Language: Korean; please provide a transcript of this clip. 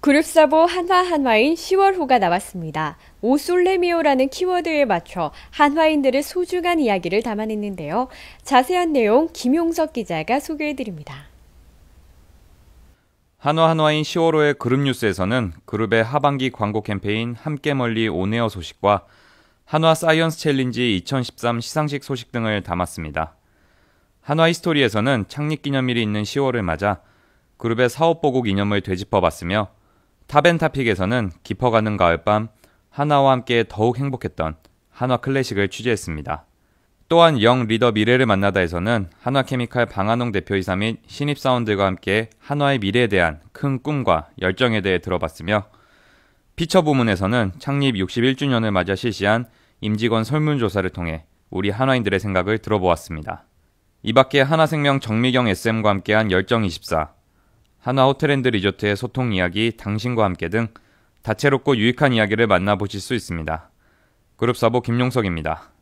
그룹사보 한화한화인 10월호가 나왔습니다. 오솔레미오라는 키워드에 맞춰 한화인들의 소중한 이야기를 담아냈는데요. 자세한 내용 김용석 기자가 소개해드립니다. 한화한화인 10월호의 그룹 뉴스에서는 그룹의 하반기 광고 캠페인 함께 멀리 온에어 소식과 한화 사이언스 챌린지 2013 시상식 소식 등을 담았습니다. 한화 히스토리에서는 창립 기념일이 있는 10월을 맞아 그룹의 사업 보고 기념을 되짚어봤으며 타벤타픽에서는 깊어가는 가을밤, 하나와 함께 더욱 행복했던 한화 클래식을 취재했습니다. 또한 영 리더 미래를 만나다에서는 한화케미칼 방한홍 대표이사 및 신입사원들과 함께 한화의 미래에 대한 큰 꿈과 열정에 대해 들어봤으며 피처 부문에서는 창립 61주년을 맞아 실시한 임직원 설문조사를 통해 우리 한화인들의 생각을 들어보았습니다. 이 밖에 한화생명 정미경 SM과 함께한 열정24 한화 호텔앤드 리조트의 소통 이야기, 당신과 함께 등 다채롭고 유익한 이야기를 만나보실 수 있습니다. 그룹 사보 김용석입니다.